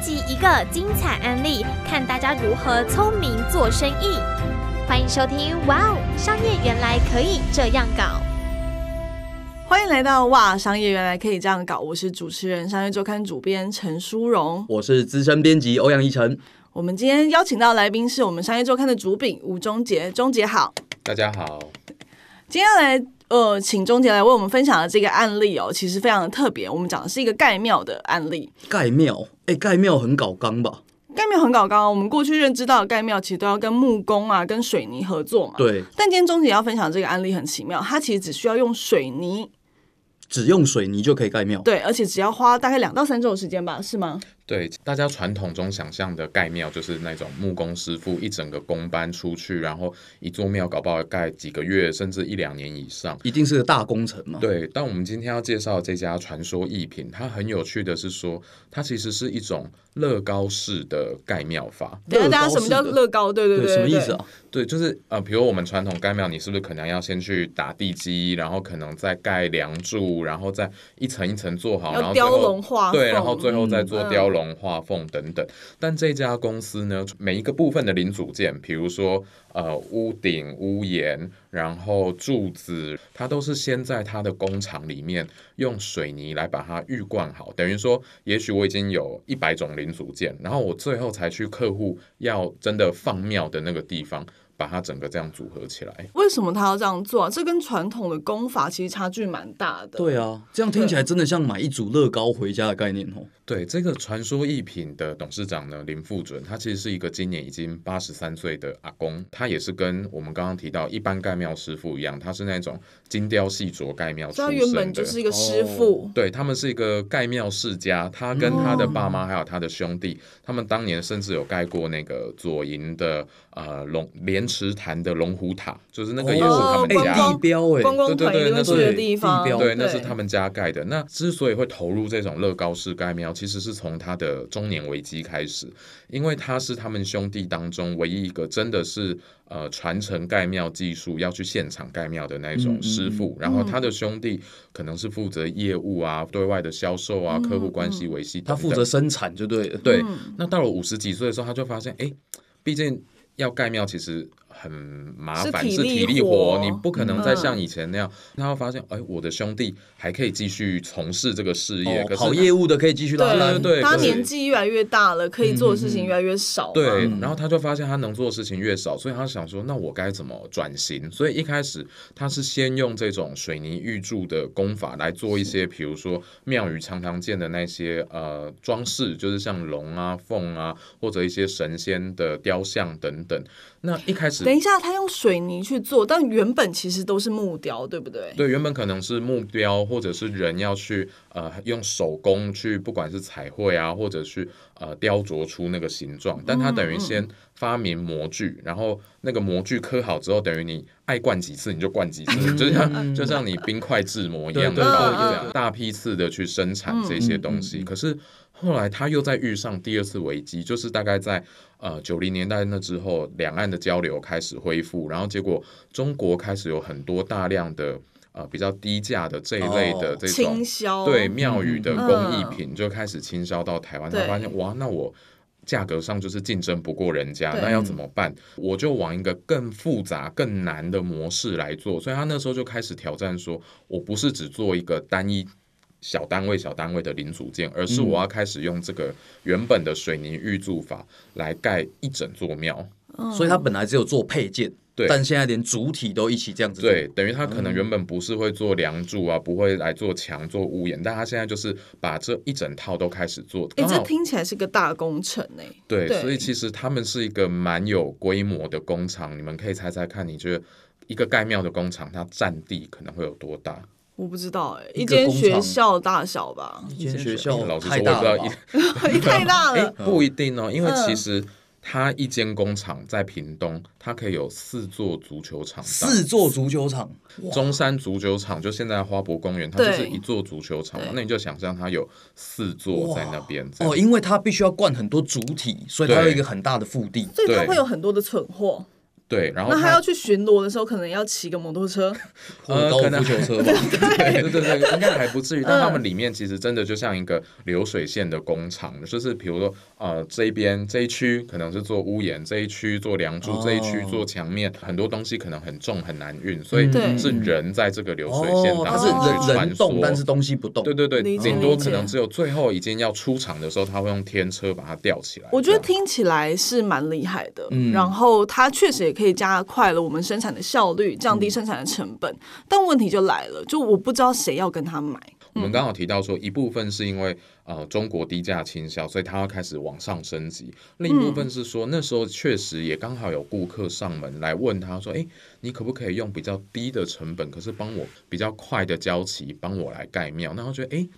及一个精彩案例，看大家如何聪明做生意。欢迎收听《哇哦，商业原来可以这样搞》。欢迎来到《哇，商业原来可以这样搞》。我是主持人、商业周刊主编陈淑荣，我是资深编辑欧阳一晨。我们今天邀请到来宾是我们商业周刊的主笔吴中杰。中杰好，大家好。今天来。呃，请钟杰来为我们分享的这个案例哦，其实非常的特别。我们讲的是一个盖庙的案例。盖庙？哎，盖庙很搞纲吧？盖庙很搞纲。我们过去认知到盖庙其实都要跟木工啊、跟水泥合作嘛。对。但今天钟杰要分享这个案例很奇妙，它其实只需要用水泥，只用水泥就可以盖庙。对，而且只要花大概两到三周的时间吧，是吗？对大家传统中想象的盖庙，就是那种木工师傅一整个工班出去，然后一座庙搞不好盖几个月，甚至一两年以上，一定是个大工程嘛。对，但我们今天要介绍这家传说艺品，它很有趣的是说，它其实是一种乐高式的盖庙法。大家什么叫乐高？对对对，什么意思啊？对，就是呃，比如我们传统盖庙，你是不是可能要先去打地基，然后可能再盖梁柱，然后再一层一层做好，然后雕龙画对，然后最后再做雕龙。龙画凤等等，但这家公司呢，每一个部分的零组件，比如说呃屋顶、屋檐，然后柱子，它都是先在它的工厂里面用水泥来把它预灌好，等于说，也许我已经有一百种零组件，然后我最后才去客户要真的放庙的那个地方。把它整个这样组合起来，为什么他要这样做啊？这跟传统的功法其实差距蛮大的。对啊，这样听起来真的像买一组乐高回家的概念哦。对，这个传说艺品的董事长呢林富准，他其实是一个今年已经八十三岁的阿公，他也是跟我们刚刚提到一般盖庙师傅一样，他是那种精雕细琢盖庙，他原本就是一个师傅。对他们是一个盖庙世家，他跟他的爸妈还有他的兄弟，他们当年甚至有盖过那个左营的呃龙连。池潭的龙虎塔，就是那个也是他们家地标哎，对对对，那是地标，对，那是他们家盖的。那之所以会投入这种乐高式盖庙，其实是从他的中年危机开始，因为他是他们兄弟当中唯一一个真的是呃传承盖庙技术，要去现场盖庙的那种师傅。然后他的兄弟可能是负责业务啊，对外的销售啊，客户关系维系，他负责生产就对对。那到了五十几岁的时候，他就发现，哎，毕竟。要盖庙，其实。很麻烦，是体力活，你不可能再像以前那样。他会发现，哎，我的兄弟还可以继续从事这个事业，可是业务的可以继续拉拉。对，他年纪越来越大了，可以做的事情越来越少。对，然后他就发现他能做的事情越少，所以他想说，那我该怎么转型？所以一开始他是先用这种水泥玉柱的功法来做一些，比如说庙宇常常见的那些呃装饰，就是像龙啊、凤啊，或者一些神仙的雕像等等。那一开始。等一下，他用水泥去做，但原本其实都是木雕，对不对？对，原本可能是木雕，或者是人要去呃用手工去，不管是彩绘啊，或者是呃雕琢出那个形状。但它等于先发明模具，然后那个模具刻好之后，等于你爱灌几次你就灌几次，就像就像你冰块制模一样的，大批次的去生产这些东西。可是。后来他又再遇上第二次危机，就是大概在呃九零年代那之后，两岸的交流开始恢复，然后结果中国开始有很多大量的呃比较低价的这一类的这种对庙宇的工艺品就开始倾销到台湾，他发现哇，那我价格上就是竞争不过人家，那要怎么办？我就往一个更复杂、更难的模式来做，所以他那时候就开始挑战说，我不是只做一个单一。小单位、小单位的零组件，而是我要开始用这个原本的水泥预制法来盖一整座庙。所以它本来只有做配件，对，但现在连主体都一起这样子。对，等于他可能原本不是会做梁柱啊，不会来做强、做屋檐，但他现在就是把这一整套都开始做。哎，这听起来是个大工程诶。对，所以其实他们是一个蛮有规模的工厂。你们可以猜猜看，你觉得一个盖庙的工厂它占地可能会有多大？我不知道哎，一间学校大小吧？一间学校，老实说我不知道，一 太大了。不一定哦，因为其实它一间工厂在屏东，它可以有四座足球场，四座足球场。中山足球场就现在花博公园，它就是一座足球场，那你就想象它有四座在那边。哦，因为它必须要灌很多主体，所以它有一个很大的腹地，所以它会有很多的存货。对，然后他要去巡逻的时候，可能要骑个摩托车，呃，能摩托车吧。对对对，应该还不至于。但他们里面其实真的就像一个流水线的工厂，就是比如说，呃，这边这一区可能是做屋檐，这一区做梁柱，这一区做墙面，很多东西可能很重，很难运，所以是人在这个流水线当中去传动，但是东西不动。对对对，顶多可能只有最后一经要出厂的时候，他会用天车把它吊起来。我觉得听起来是蛮厉害的。嗯，然后他确实也。可以加快了我们生产的效率，降低生产的成本，但问题就来了，就我不知道谁要跟他买。我们刚好提到说，一部分是因为呃中国低价倾销，所以他要开始往上升级；另一部分是说那时候确实也刚好有顾客上门来问他说：“哎，你可不可以用比较低的成本，可是帮我比较快的交期，帮我来盖庙？”那他觉得哎。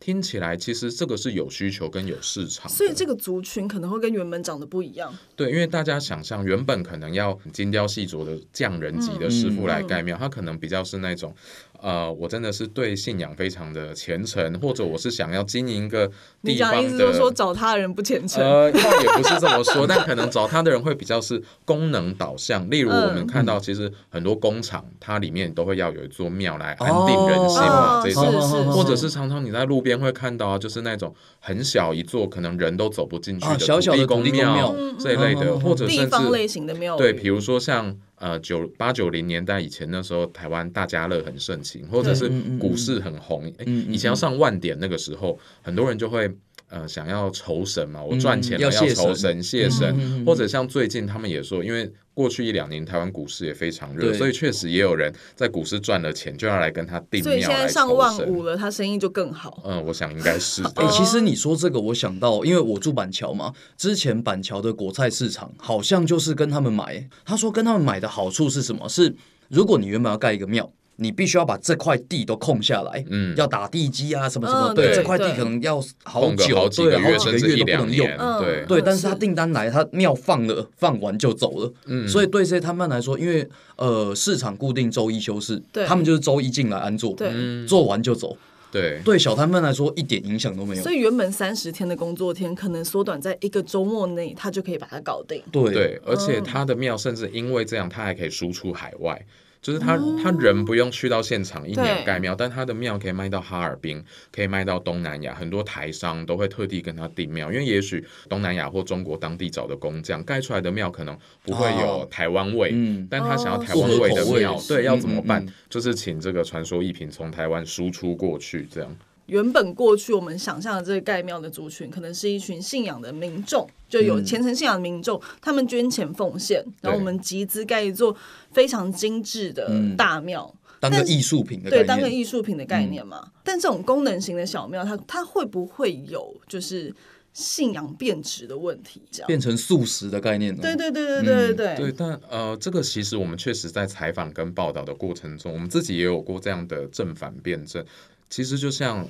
听起来其实这个是有需求跟有市场，所以这个族群可能会跟原本长得不一样。对，因为大家想象原本可能要精雕细琢的匠人级的师傅来盖庙，他可能比较是那种。呃，我真的是对信仰非常的虔诚，或者我是想要经营一个。你方，意思说找他人不虔诚？呃，也不是这么说，但可能找他的人会比较是功能导向。例如，我们看到其实很多工厂，它里面都会要有一座庙来安定人心嘛，这种，或者是常常你在路边会看到，就是那种很小一座，可能人都走不进去的地宫庙这一类的，或者甚至类型的庙。对，比如说像。呃，九八九零年代以前，那时候台湾大家乐很盛行，或者是股市很红，以前要上万点，那个时候很多人就会。呃，想要酬神嘛？我赚钱了要酬神谢神，或者像最近他们也说，因为过去一两年台湾股市也非常热，所以确实也有人在股市赚了钱，就要来跟他订庙所以现在上万五了，他生意就更好。嗯，我想应该是。哎，其实你说这个，我想到，因为我住板桥嘛，之前板桥的国菜市场好像就是跟他们买。他说跟他们买的好处是什么？是如果你原本要盖一个庙。你必须要把这块地都空下来，嗯，要打地基啊，什么什么，对这块地可能要好几好几个月都不能用，对对。但是他订单来，他庙放了，放完就走了，嗯。所以对这些摊贩来说，因为呃市场固定周一休市，对，他们就是周一进来安坐，对，做完就走，对。对小摊贩来说一点影响都没有，所以原本三十天的工作天可能缩短在一个周末内，他就可以把它搞定，对对。而且他的庙甚至因为这样，他还可以输出海外。就是他，他人不用去到现场，一年盖庙，但他的庙可以卖到哈尔滨，可以卖到东南亚，很多台商都会特地跟他订庙，因为也许东南亚或中国当地找的工匠盖出来的庙可能不会有台湾味，但他想要台湾味的庙，对，要怎么办？就是请这个传说艺品从台湾输出过去，这样。原本过去我们想象的这个盖庙的族群，可能是一群信仰的民众，就有虔诚信仰的民众，他们捐钱奉献，然后我们集资盖一座非常精致的大庙，当个艺术品的对，当个艺术品的概念嘛。但这种功能型的小庙，它它会不会有就是？信仰变质的问题，这样变成素食的概念，对对对对对对对。但呃，这个其实我们确实在采访跟报道的过程中，我们自己也有过这样的正反辩证。其实就像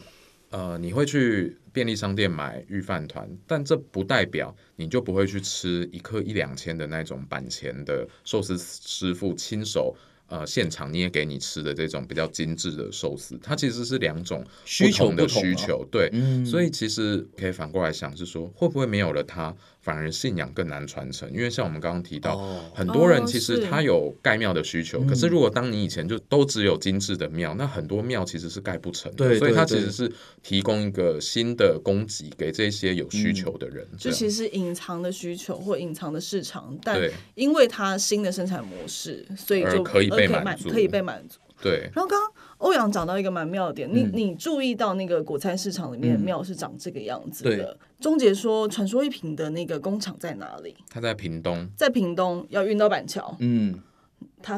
呃，你会去便利商店买御饭团，但这不代表你就不会去吃一克一两千的那种板前的寿司师傅亲手。呃，现场捏给你吃的这种比较精致的寿司，它其实是两种不同的需求，对，所以其实可以反过来想，是说会不会没有了它？反而信仰更难传承，因为像我们刚刚提到，很多人其实他有盖庙的需求，可是如果当你以前就都只有精致的庙，那很多庙其实是盖不成的，所以它其实是提供一个新的供给给这些有需求的人，就其实隐藏的需求或隐藏的市场，但因为它新的生产模式，所以就可以被满可以被满足。对，然后刚刚欧阳讲到一个蛮妙的点，你你注意到那个果菜市场里面的庙是长这个样子的。钟杰说，传说一品的那个工厂在哪里？他在屏东，在屏东要运到板桥。嗯。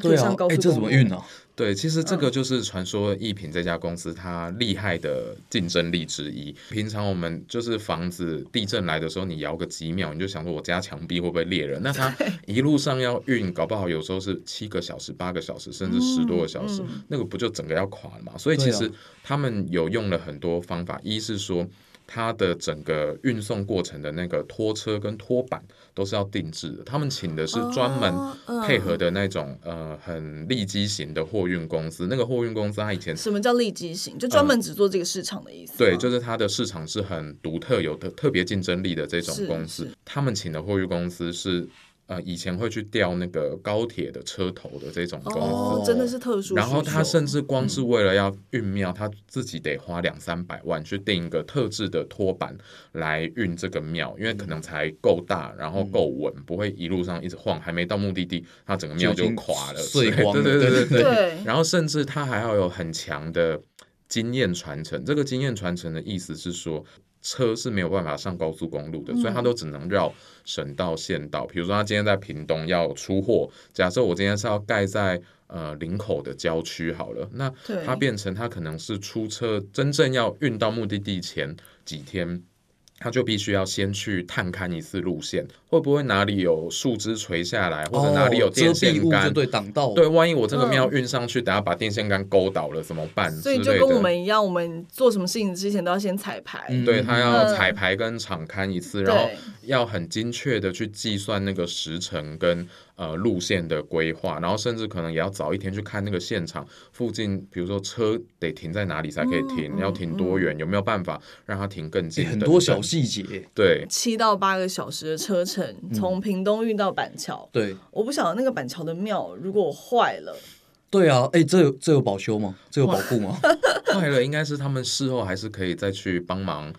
对啊，哎，这怎么运呢？对，其实这个就是传说艺品这家公司它厉害的竞争力之一。平常我们就是房子地震来的时候，你摇个几秒，你就想说我家墙壁会不会裂了？那它 一路上要运，搞不好有时候是七个小时、八个小时，甚至十多个小时，那个不就整个要垮了嘛？所以其实他们有用了很多方法，一是说。它的整个运送过程的那个拖车跟拖板都是要定制的，他们请的是专门配合的那种呃很利基型的货运公司。那个货运公司它以前什么叫利基型？就专门只做这个市场的意思。对，就是它的市场是很独特、有特特别竞争力的这种公司。他们请的货运公司是。呃，以前会去吊那个高铁的车头的这种公司，真的是特殊。然后他甚至光是为了要运庙，他自己得花两三百万去订一个特制的托板来运这个庙，因为可能才够大，然后够稳，不会一路上一直晃，还没到目的地，它整个庙就垮了，碎光。对对对对对。然后甚至他还要有很强的经验传承，这个经验传承的意思是说。车是没有办法上高速公路的，所以它都只能绕省道、县道。比如说，他今天在屏东要出货，假设我今天是要盖在呃林口的郊区好了，那它变成它可能是出车真正要运到目的地前几天。他就必须要先去探勘一次路线，会不会哪里有树枝垂下来，或者哪里有电线杆对挡到？对，万一我这个庙运上去，等下把电线杆勾倒了怎么办？所以就跟我们一样，我们做什么事情之前都要先彩排。对他要彩排跟场勘一次，然后要很精确的去计算那个时辰跟。呃，路线的规划，然后甚至可能也要早一天去看那个现场附近，比如说车得停在哪里才可以停，要停多远，有没有办法让它停更近？很多小细节，对。七到八个小时的车程，从屏东运到板桥。对，我不晓得那个板桥的庙如果坏了，对啊，哎，这有这有保修吗？这有保护吗？坏了，应该是他们事后还是可以再去帮忙。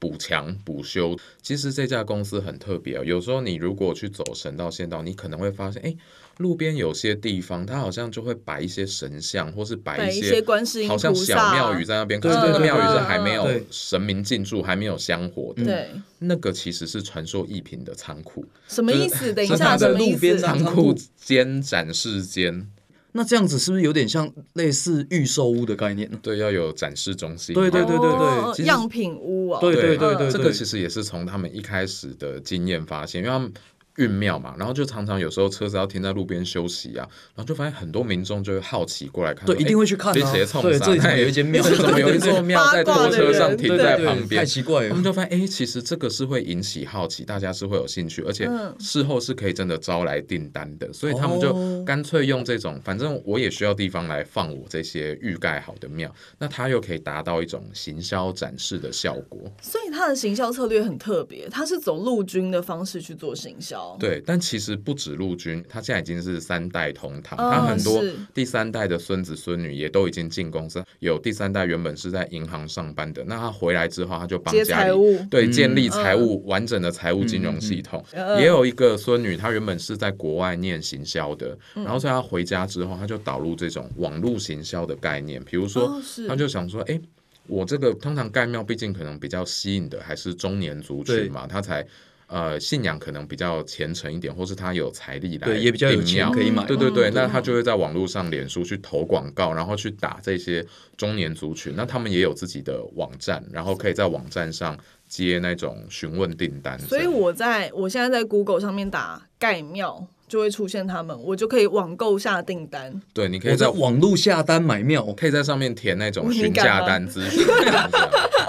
补墙补修，其实这家公司很特别啊。有时候你如果去走神道仙道，你可能会发现，哎，路边有些地方，它好像就会摆一些神像，或是摆一些观音，好像小庙宇在那边。是那个庙宇是还没有神明进驻，还没有香火的。对，那个其实是传说一品的仓库。什么意思？等一下，什么意思？路边仓库间展示间。那这样子是不是有点像类似预售屋的概念？对，要有展示中心。对对对对对，样品屋啊。对对对对这个其实也是从他们一开始的经验发现，因为他们。运庙嘛，然后就常常有时候车子要停在路边休息啊，然后就发现很多民众就会好奇过来看，对，一定会去看，直接冲上去看有一间庙，有一座庙在拖车上停在旁边，太奇怪了。他们就发现，哎，其实这个是会引起好奇，大家是会有兴趣，而且事后是可以真的招来订单的，所以他们就干脆用这种，反正我也需要地方来放我这些预盖好的庙，那他又可以达到一种行销展示的效果，所以他的行销策略很特别，他是走陆军的方式去做行销。对，但其实不止陆军，他现在已经是三代同堂。他很多第三代的孙子孙女也都已经进公司。有第三代原本是在银行上班的，那他回来之后，他就帮家里对建立财务完整的财务金融系统。也有一个孙女，她原本是在国外念行销的，然后在她回家之后，她就导入这种网络行销的概念。比如说，她就想说，哎，我这个通常盖庙，毕竟可能比较吸引的还是中年族群嘛，他才。呃，信仰可能比较虔诚一点，或是他有财力来，对，也比较有钱可以买。对对对，那他就会在网络上、脸书去投广告，然后去打这些中年族群。那他们也有自己的网站，然后可以在网站上接那种询问订单。所以我在我现在在 Google 上面打盖庙，就会出现他们，我就可以网购下订单。对，你可以在网络下单买庙，我可以在上面填那种询价单咨询。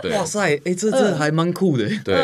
哇塞，哎，这这还蛮酷的。对，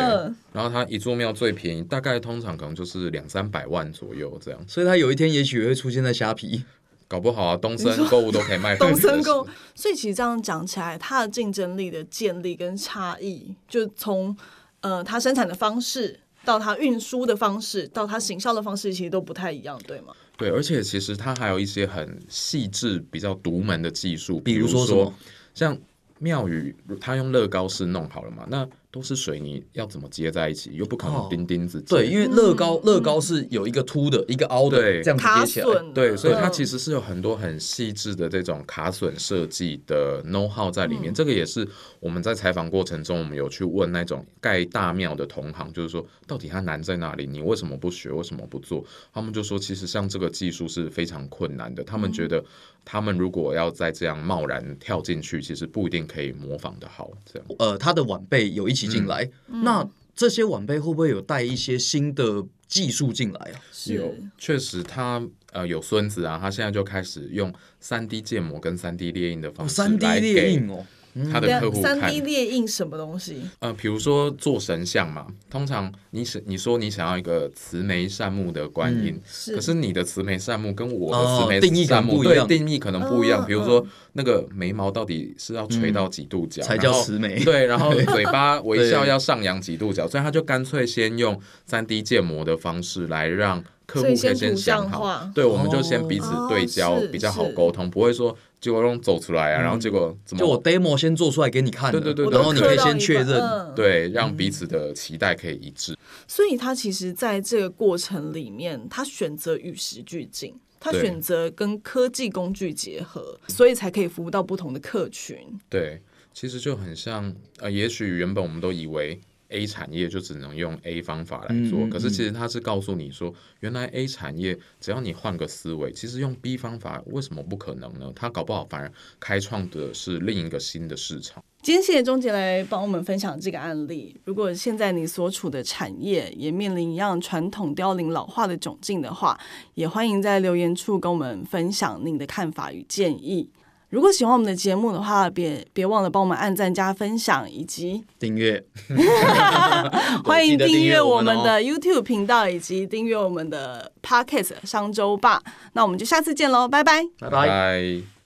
然后它一座庙最便宜，大概通常可能就是两三百万左右这样。所以它有一天也许会出现在虾皮，搞不好啊，东森购物都可以卖。东森购，所以其实这样讲起来，它的竞争力的建立跟差异，就从呃它生产的方式，到它运输的方式，到它行销的方式，其实都不太一样，对吗？对，而且其实它还有一些很细致、比较独门的技术，比如说像。庙宇，他用乐高式弄好了嘛？那。都是水泥，要怎么接在一起？又不可能钉钉子。对，因为乐高乐高是有一个凸的，一个凹的，这样接起来。对，所以它其实是有很多很细致的这种卡榫设计的 no how 在里面。这个也是我们在采访过程中，我们有去问那种盖大庙的同行，就是说到底它难在哪里？你为什么不学？为什么不做？他们就说，其实像这个技术是非常困难的。他们觉得，他们如果要再这样贸然跳进去，其实不一定可以模仿的好。这样。呃，他的晚辈有一。起进来，那这些晚辈会不会有带一些新的技术进来啊？有，确实，他呃有孙子啊，他现在就开始用三 D 建模跟三 D 列印的方式三、D 列印哦。他的客户看三 D 列印什么东西？呃，比如说做神像嘛，通常你是你说你想要一个慈眉善目的观音，可是你的慈眉善目跟我的慈眉善目对定义可能不一样。比如说那个眉毛到底是要垂到几度角才叫慈眉？对，然后嘴 巴微笑要上扬几度角？所以他就干脆先用三 D 建模的方式来让客户以先想好。对，我们就先彼此对焦比较好沟通，不会说。就用走出来啊，然后结果怎么？就我 demo 先做出来给你看，对对对，然后你可以先确认，对，让彼此的期待可以一致。所以他其实在这个过程里面，他选择与时俱进，他选择跟科技工具结合，所以才可以服务到不同的客群。对，其实就很像，呃，也许原本我们都以为。A 产业就只能用 A 方法来做，可是其实他是告诉你说，原来 A 产业只要你换个思维，其实用 B 方法为什么不可能呢？他搞不好反而开创的是另一个新的市场。今天谢谢钟杰来帮我们分享这个案例。如果现在你所处的产业也面临一样传统凋零、老化的窘境的话，也欢迎在留言处跟我们分享您的看法与建议。如果喜欢我们的节目的话，别别忘了帮我们按赞、加分享，以及订阅，欢迎订阅我们的 YouTube 频道，以及订阅我们的 Pocket 商周吧。那我们就下次见喽，拜拜，拜拜。